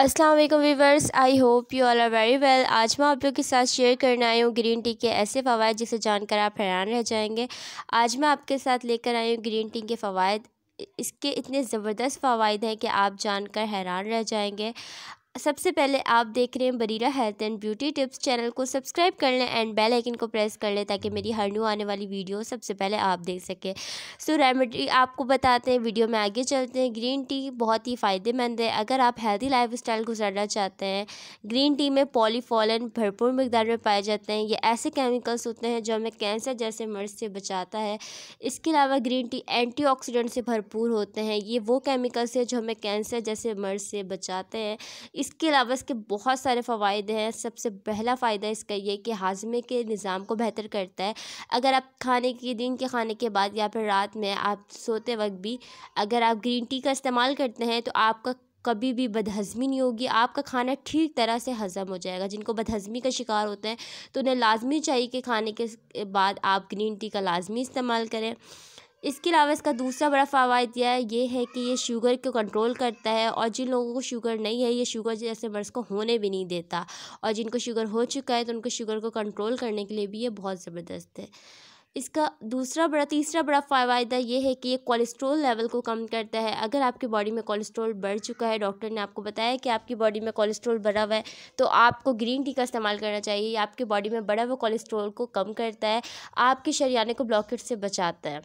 अस्सलाम वालेकुम viewers I hope you all are very well आज मैं आप लोगों के साथ शेयर करने आई हूँ ग्रीन टी के ऐसे फ़वाद जिसे जानकर आप हैरान रह जाएंगे आज मैं आपके साथ लेकर आई हूँ ग्रीन टी के फ़वाद इसके इतने ज़बरदस्त फ़वाद हैं कि आप जानकर हैरान रह जाएंगे सबसे पहले आप देख रहे हैं Bareera health and beauty tips channel को सब्सक्राइब कर लें एंड बेल आइकन को प्रेस कर लें ताकि मेरी हर न्यू आने वाली वीडियो सबसे पहले आप देख सकें सो so, रेमेडी आपको बताते हैं वीडियो में आगे चलते हैं ग्रीन टी बहुत ही फ़ायदेमंद है अगर आप हेल्दी लाइफ स्टाइल गुजारना चाहते हैं ग्रीन टी में पॉलीफॉलन भरपूर मकदार में पाए जाते हैं ये ऐसे केमिकल्स होते हैं जो हमें कैंसर जैसे मर्ज से बचाता है इसके अलावा ग्रीन टी एंटी से भरपूर होते हैं ये वो केमिकल्स हैं जो हमें कैंसर जैसे मर्ज से बचाते हैं इसके अलावा इसके बहुत सारे फ़ायदे हैं सबसे पहला फ़ायदा इसका ये कि हाजमे के निज़ाम को बेहतर करता है अगर आप खाने के दिन के खाने के बाद या फिर रात में आप सोते वक्त भी अगर आप ग्रीन टी का इस्तेमाल करते हैं तो आपका कभी भी बदहज़मी नहीं होगी आपका खाना ठीक तरह से हज़म हो जाएगा जिनको बदहज़मी का शिकार होते हैं तो उन्हें लाजमी चाहिए कि खाने के बाद आप ग्रीन टी का लाजमी इस्तेमाल करें इसके अलावा इसका दूसरा बड़ा फ़ायदा यह ये है कि ये शुगर को कंट्रोल करता है और जिन लोगों को शुगर नहीं है ये शुगर जैसे मर्ज़ को होने भी नहीं देता और जिनको शुगर हो चुका है तो उनको शुगर को कंट्रोल करने के लिए भी ये बहुत ज़बरदस्त है इसका दूसरा बड़ा तीसरा बड़ा फ़ायदा ये है कि ये कोलेस्ट्रॉल लेवल को कम करता है अगर आपकी बॉडी में कोलेस्ट्रॉल बढ़ चुका है डॉक्टर ने आपको बताया कि आपकी बॉडी में कोलेस्ट्रॉल बढ़ा हुआ है तो आपको ग्रीन टी का इस्तेमाल करना चाहिए आपकी बॉडी में बढ़ा हुआ कोलेस्ट्रॉल को कम करता है आपके शरियाने को ब्लॉकेट से बचाता है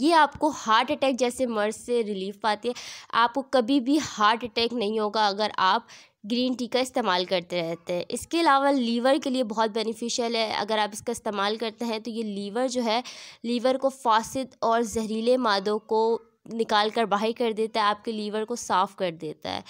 ये आपको हार्ट अटैक जैसे मर्ज से रिलीफ पाती है आपको कभी भी हार्ट अटैक नहीं होगा अगर आप ग्रीन टी का इस्तेमाल करते रहते हैं इसके अलावा लीवर के लिए बहुत बेनिफिशियल है अगर आप इसका इस्तेमाल करते हैं तो ये लीवर जो है लीवर को फासद और जहरीले मादों को निकाल कर बाहर कर देता है आपके लीवर को साफ़ कर देता है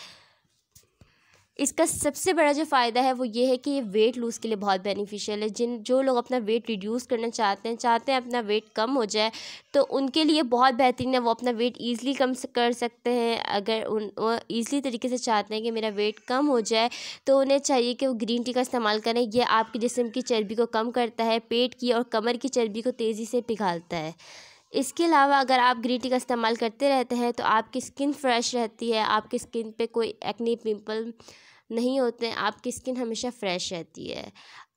इसका सबसे बड़ा जो फ़ायदा है वो ये है कि ये वेट लूज़ के लिए बहुत बेनिफिशियल है जिन जो लोग अपना वेट रिड्यूस करना चाहते हैं चाहते हैं अपना वेट कम हो जाए तो उनके लिए बहुत बेहतरीन है वो अपना वेट ईज़िली कम कर सकते हैं अगर उन ईज़िली तरीके से चाहते हैं कि मेरा वेट कम हो जाए तो उन्हें चाहिए कि वो ग्रीन टी का इस्तेमाल करें यह आपके जिसम की चर्बी को कम करता है पेट की और कमर की चर्बी को तेज़ी से पिघालता है इसके अलावा अगर आप टी का इस्तेमाल करते रहते हैं तो आपकी स्किन फ्रेश रहती है आपकी स्किन पे कोई एक्नी पिंपल नहीं होते हैं आपकी स्किन हमेशा फ्रेश रहती है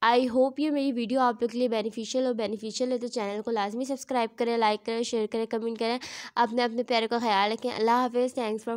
आई होप ये मेरी वीडियो आप लोग के लिए बेनिफिशियल और बेनिफिशियल है तो चैनल को लाजमी सब्सक्राइब करें लाइक करें शेयर करें कमेंट करें अपने अपने प्यारों का ख्याल रखें अल्लाह हाफिज़ थैंक्स फॉर